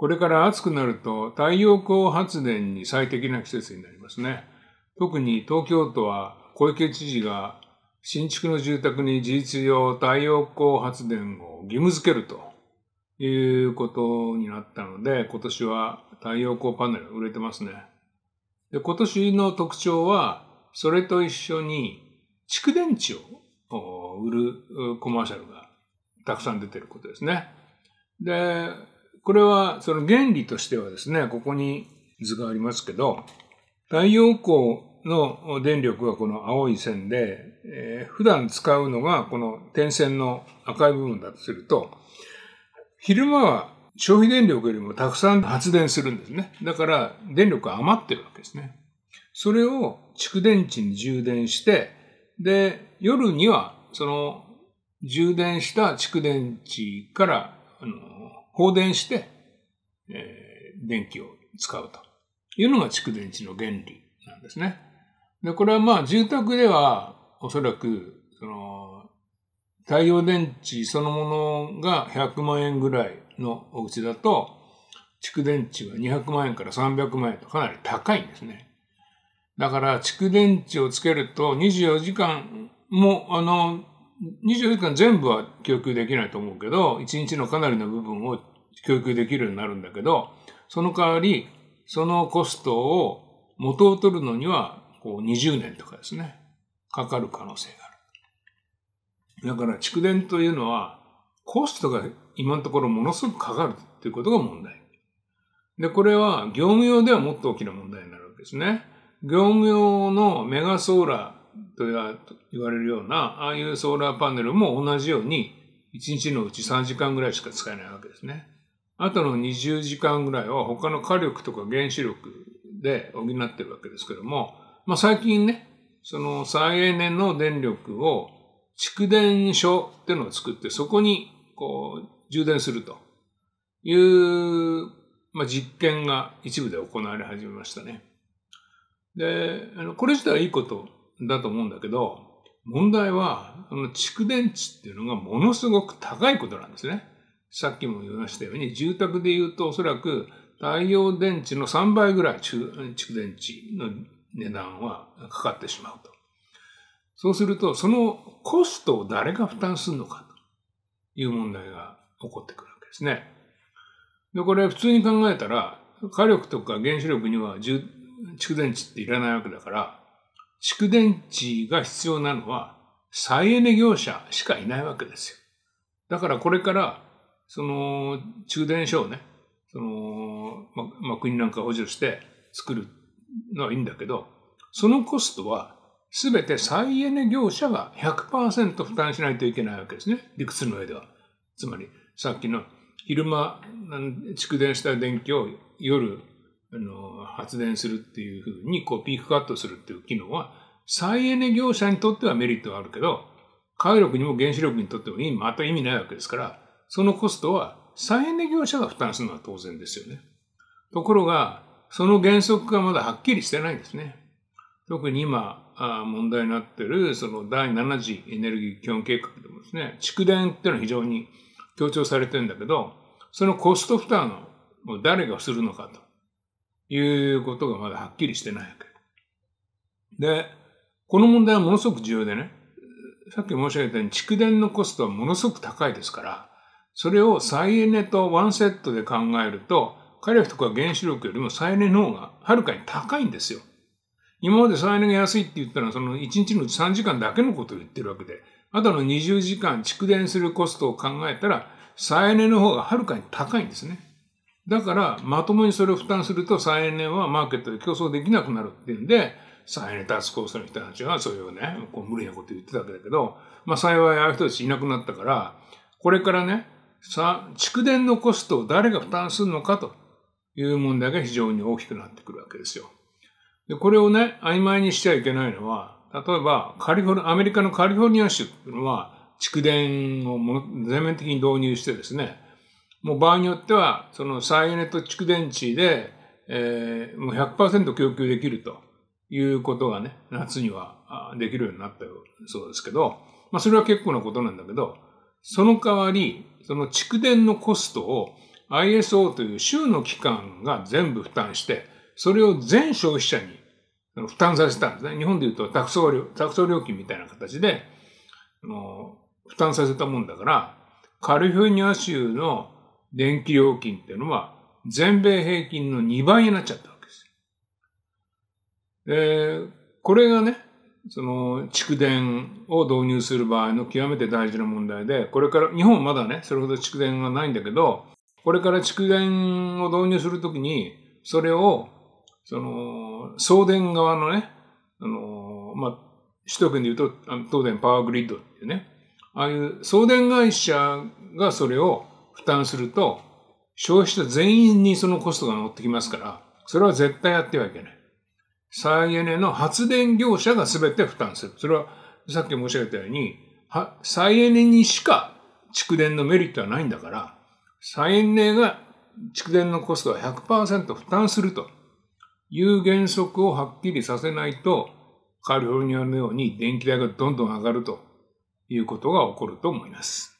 これから暑くなると太陽光発電に最適な季節になりますね。特に東京都は小池知事が新築の住宅に事実上太陽光発電を義務付けるということになったので、今年は太陽光パネル売れてますね。で、今年の特徴は、それと一緒に蓄電池を売るコマーシャルがたくさん出てることですね。で、これはその原理としてはですね、ここに図がありますけど、太陽光の電力はこの青い線で、えー、普段使うのがこの点線の赤い部分だとすると、昼間は消費電力よりもたくさん発電するんですね。だから電力が余ってるわけですね。それを蓄電池に充電して、で、夜にはその充電した蓄電池から、あの放電して、えー、電気を使うというのが蓄電池の原理なんですね。で、これはまあ住宅ではおそらく、その、太陽電池そのものが100万円ぐらいのお家だと、蓄電池は200万円から300万円とかなり高いんですね。だから蓄電池をつけると24時間も、あの、24時間全部は供給できないと思うけど、1日のかなりの部分を供給できるようになるんだけど、その代わり、そのコストを元を取るのには、こう20年とかですね、かかる可能性がある。だから蓄電というのは、コストが今のところものすごくかかるということが問題。で、これは業務用ではもっと大きな問題になるわけですね。業務用のメガソーラー、と言われるような、ああいうソーラーパネルも同じように、1日のうち3時間ぐらいしか使えないわけですね。あとの20時間ぐらいは他の火力とか原子力で補ってるわけですけども、まあ最近ね、その再エネの電力を蓄電所っていうのを作って、そこにこう充電するという、まあ、実験が一部で行われ始めましたね。で、あのこれ自体はいいことだと思うんだけど、問題は、その蓄電池っていうのがものすごく高いことなんですね。さっきも言いましたように、住宅で言うとおそらく太陽電池の3倍ぐらい蓄電池の値段はかかってしまうと。そうすると、そのコストを誰が負担するのかという問題が起こってくるわけですね。で、これ普通に考えたら、火力とか原子力には蓄電池っていらないわけだから、蓄電池が必要なのは再エネ業者しかいないわけですよ。だからこれから、その中電所をね、その、ま、ま国なんか補助して作るのはいいんだけど、そのコストは全て再エネ業者が100%負担しないといけないわけですね。理屈の上では。つまり、さっきの昼間、蓄電した電気を夜、あの発電するっていうふうに、こう、ピークカットするっていう機能は、再エネ業者にとってはメリットはあるけど、火力にも原子力にとってもまた意味ないわけですから、そのコストは再エネ業者が負担するのは当然ですよね。ところが、その原則がまだはっきりしてないんですね。特に今、あ問題になってる、その第7次エネルギー基本計画でもですね、蓄電っていうのは非常に強調されてるんだけど、そのコスト負担を誰がするのかと。いうことがまだはっきりしてないわけ。で、この問題はものすごく重要でね、さっき申し上げたように蓄電のコストはものすごく高いですから、それを再エネとワンセットで考えると、火力とか原子力よりも再エネの方がはるかに高いんですよ。今まで再エネが安いって言ったのは、その1日のうち3時間だけのことを言ってるわけで、あとの20時間蓄電するコストを考えたら、再エネの方がはるかに高いんですね。だから、まともにそれを負担すると、再エネはマーケットで競争できなくなるっていうんで、再エネタスクコースの人たちは、そういうね、こう無理なこと言ってたわけだけど、まあ幸いああいう人たちいなくなったから、これからね、さ、蓄電のコストを誰が負担するのかという問題が非常に大きくなってくるわけですよ。で、これをね、曖昧にしちゃいけないのは、例えば、カリフォル、アメリカのカリフォルニア州っていうのは、蓄電を全面的に導入してですね、もう場合によっては、その再エネと蓄電池で、えー、もう100%供給できるということがね、夏にはできるようになったそうですけど、まあそれは結構なことなんだけど、その代わり、その蓄電のコストを ISO という州の機関が全部負担して、それを全消費者に負担させたんですね。日本で言うとタクソ料タクソ料金みたいな形で、あの負担させたもんだから、カリフォルニア州の電気料金っていうのは全米平均の2倍になっちゃったわけですで、これがね、その蓄電を導入する場合の極めて大事な問題で、これから、日本はまだね、それほど蓄電がないんだけど、これから蓄電を導入するときに、それを、その、送電側のね、あの、まあ、首都圏で言うと、東電パワーグリッドっていうね、ああいう送電会社がそれを負担すると、消費者全員にそのコストが乗ってきますから、それは絶対やってはいけない。再エネの発電業者が全て負担する。それは、さっき申し上げたように、再エネにしか蓄電のメリットはないんだから、再エネが蓄電のコストは100%負担するという原則をはっきりさせないと、カリフォルニアのように電気代がどんどん上がるということが起こると思います。